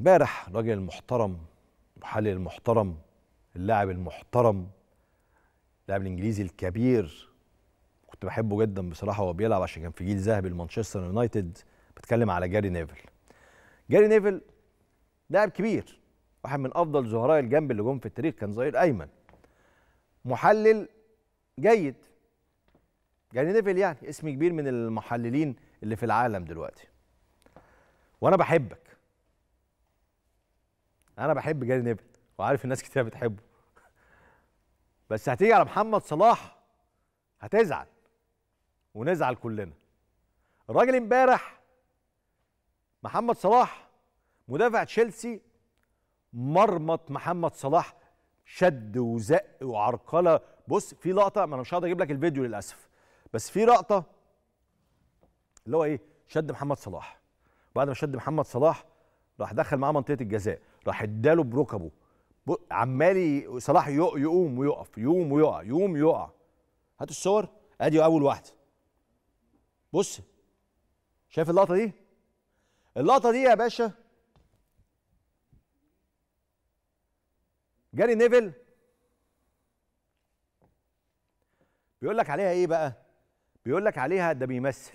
امبارح الراجل المحترم المحلل المحترم اللاعب المحترم اللاعب الانجليزي الكبير كنت بحبه جدا بصراحه وهو بيلعب عشان كان في جيل ذهبي لمانشستر يونايتد بتكلم على جاري نيفل جاري نيفل لاعب كبير واحد من افضل زهراء الجنب اللي جم في التاريخ كان ظهير ايمن محلل جيد جاري نيفل يعني اسم كبير من المحللين اللي في العالم دلوقتي وانا بحبك انا بحب جاري نيفل وعارف الناس كتير بتحبه بس هتيجي على محمد صلاح هتزعل ونزعل كلنا الراجل امبارح محمد صلاح مدافع تشيلسي مرمط محمد صلاح شد وزق وعرقله بص في لقطه ما انا مش هقدر اجيب لك الفيديو للاسف بس في لقطه اللي هو ايه شد محمد صلاح بعد ما شد محمد صلاح راح دخل معاه منطقه الجزاء راح اداله بركبه عمال صلاح يقوم ويقف يقوم ويقع يقوم ويقع هاتوا الصور ادي اول واحده بص شايف اللقطه دي اللقطه دي يا باشا جاري نيفل بيقول لك عليها ايه بقى بيقول لك عليها ده بيمثل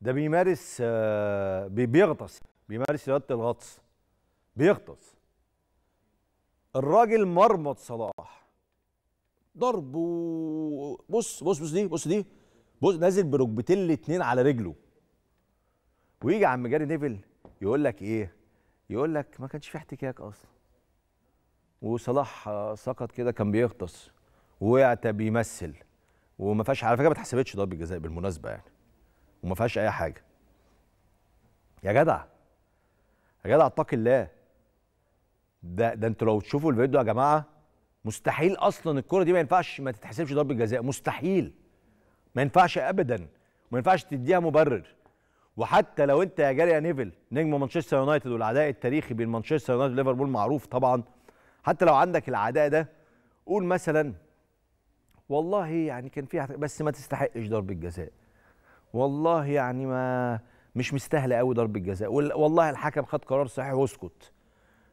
ده بيمارس آه، بيغطس بيمارس رياضه الغطس بيغطس الراجل مرمط صلاح ضربه بص بص بص دي بص دي بص نازل بركبتين الاتنين على رجله ويجي عم جاري نيفل يقول لك ايه يقول لك ما كانش في احتكاك اصلا وصلاح سقط كده كان بيغطس ووقع بيمثل وما فيهاش على فكره ما اتحسبتش ضربه جزاء بالمناسبه يعني وما فيهاش اي حاجه يا جدع يا جدع اتقي الله ده ده انتوا لو تشوفوا الفيديو يا جماعه مستحيل اصلا الكره دي ما ينفعش ما تتحسبش ضربه جزاء مستحيل ما ينفعش ابدا ما ينفعش تديها مبرر وحتى لو انت يا جاري يا نيفل نجم مانشستر يونايتد والعداء التاريخي بين مانشستر يونايتد وليفربول معروف طبعا حتى لو عندك العداء ده قول مثلا والله يعني كان في بس ما تستحقش ضربه جزاء والله يعني ما مش مستاهله قوي ضربه جزاء والله الحكم خد قرار صحيح واسكت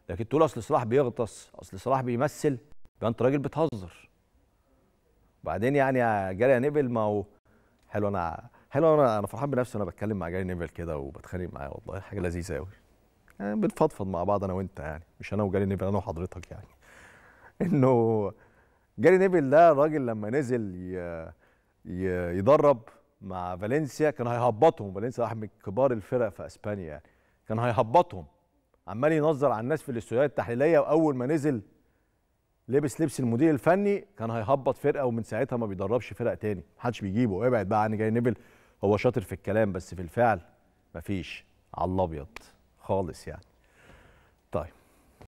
لكن تقول اصل صلاح بيغطس اصل صلاح بيمثل يبقى انت راجل بتهزر وبعدين يعني جاري نبل ما هو حلو انا حلو انا انا فرحان بنفسي وانا بتكلم مع جاري نيفل كده وبتخانق معاه والله حاجه لذيذه قوي يعني بنفضفض مع بعض انا وانت يعني مش انا وجاري نيفل انا وحضرتك يعني انه جاري نيفل ده راجل لما نزل يدرب مع فالنسيا كان هيهبطهم فالنسيا واحد من كبار الفرق في اسبانيا يعني كان هيهبطهم عمال ينظر على الناس في الاستوديوهات التحليليه واول ما نزل لبس لبس المدير الفني كان هيهبط فرقه ومن ساعتها ما بيدربش فرق تاني محدش بيجيبه ابعد بقى عن جاي نبل هو شاطر في الكلام بس في الفعل مفيش على الابيض خالص يعني طيب